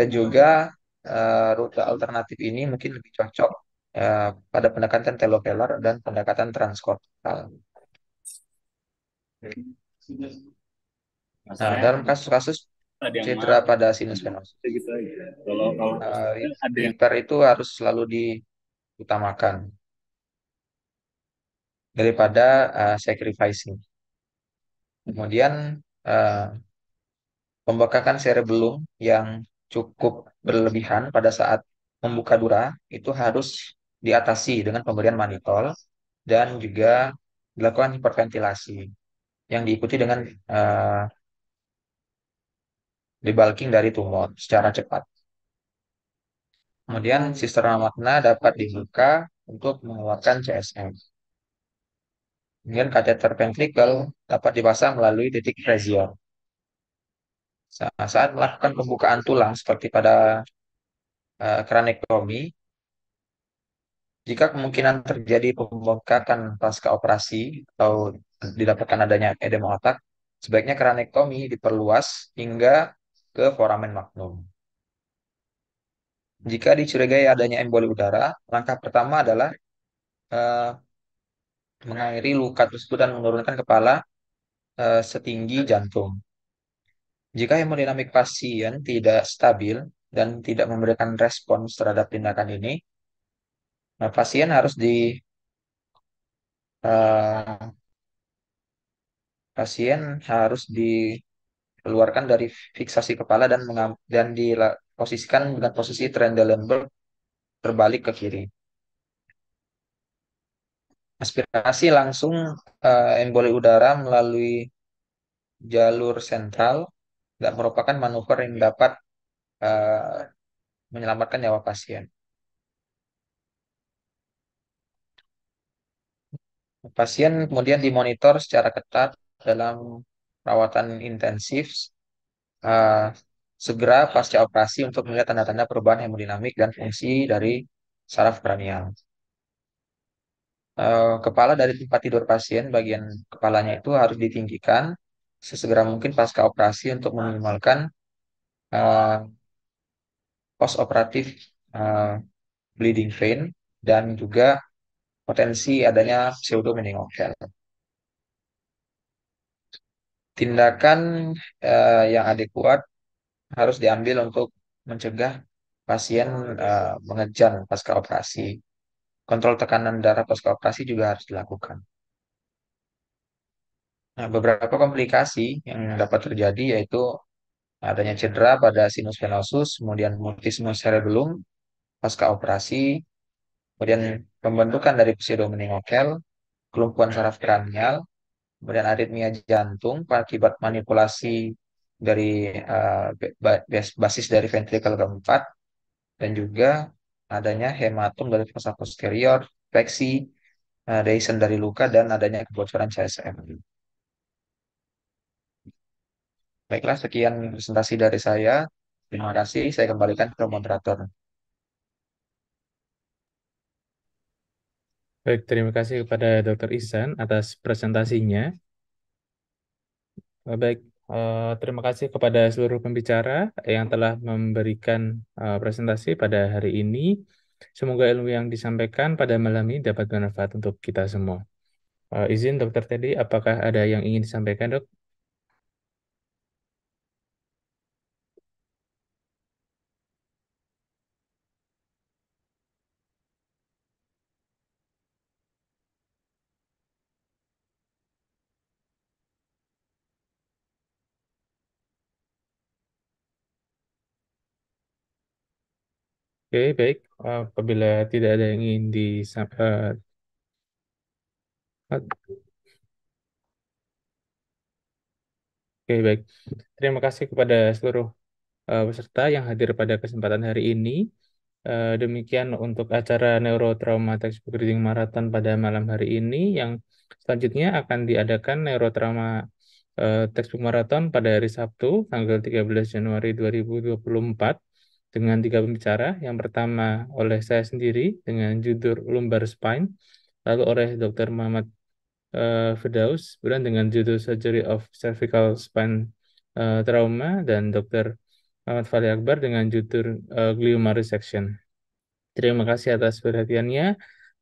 dan juga uh, rute alternatif ini mungkin lebih cocok Eh, pada pendekatan telovelar dan pendekatan transkortikal. Nah, dalam kasus-kasus cedera -kasus pada sinus venosus, gitu eh, itu harus selalu diutamakan daripada uh, sacrificing. Kemudian uh, pembekakan cerebellum yang cukup berlebihan pada saat membuka dura itu harus diatasi dengan pemberian manitol dan juga dilakukan hiperventilasi yang diikuti dengan uh, debulking dari tumor secara cepat. Kemudian sistem makna dapat dibuka untuk mengeluarkan CSM. Kemudian kateter ventricle dapat dipasang melalui titik pressure. Saat melakukan pembukaan tulang seperti pada uh, eh, kranektomi, jika kemungkinan terjadi pembengkakan pasca operasi atau didapatkan adanya edema otak, sebaiknya kranektomi diperluas hingga ke foramen magnum. Jika dicurigai adanya emboli udara, langkah pertama adalah eh, mengairi luka tersebut dan menurunkan kepala eh, setinggi jantung. Jika hemodinamik pasien tidak stabil dan tidak memberikan respons terhadap tindakan ini, Nah, pasien harus di uh, pasien harus dikeluarkan dari fiksasi kepala dan dan diposisikan dengan posisi Trendelenburg terbalik ke kiri. Aspirasi langsung uh, emboli udara melalui jalur sentral dan merupakan manuver yang dapat uh, menyelamatkan nyawa pasien. Pasien kemudian dimonitor secara ketat dalam perawatan intensif uh, segera pasca operasi untuk melihat tanda-tanda perubahan hemodinamik dan fungsi dari saraf kranial. Uh, kepala dari tempat tidur pasien bagian kepalanya itu harus ditinggikan sesegera mungkin pasca operasi untuk meminimalkan uh, eh, post operatif uh, bleeding vein dan juga potensi adanya pseudo meningokel. Tindakan eh, yang adekuat harus diambil untuk mencegah pasien eh, mengejan pasca operasi. Kontrol tekanan darah pasca operasi juga harus dilakukan. Nah, beberapa komplikasi yang dapat terjadi yaitu adanya cedera pada sinus venosus, kemudian mutismus cerebellum pasca operasi, kemudian Pembentukan dari pseudomeningokel, kelumpuhan saraf kranial, kemudian aritmia jantung akibat manipulasi dari uh, basis dari ventrikel keempat dan juga adanya hematom dari fossa posterior, infeksi, uh, eh, reason dari luka dan adanya kebocoran CSF. Baiklah, sekian presentasi dari saya. Terima kasih. Saya kembalikan ke moderator.
Baik, terima kasih kepada Dr. Isan atas presentasinya. Eh, baik, eh, terima kasih kepada seluruh pembicara yang telah memberikan eh, presentasi pada hari ini. Semoga ilmu yang disampaikan pada malam ini dapat bermanfaat untuk kita semua. izin Dr. Teddy, apakah ada yang ingin disampaikan, Dok? Oke, baik. Eh, apabila tidak ada yang ingin disampaikan, Oke, baik. Terima kasih kepada seluruh uh, peserta yang hadir pada kesempatan hari ini. Uh, demikian untuk acara Neurotrauma Textbook Reading Marathon pada malam hari ini yang selanjutnya akan diadakan Neurotrauma uh, Textbook Marathon pada hari Sabtu, tanggal 13 Januari 2024 dengan tiga pembicara. Yang pertama oleh saya sendiri dengan judul lumbar spine, lalu oleh Dr. Muhammad uh, Firdaus, kemudian dengan judul Surgery of Cervical Spine uh, Trauma, dan Dr. Muhammad Fali Akbar dengan judul uh, eh, Glioma Resection. Terima kasih atas perhatiannya.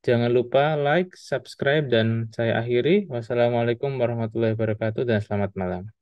Jangan lupa like, subscribe, dan saya akhiri. Wassalamualaikum warahmatullahi wabarakatuh dan selamat malam.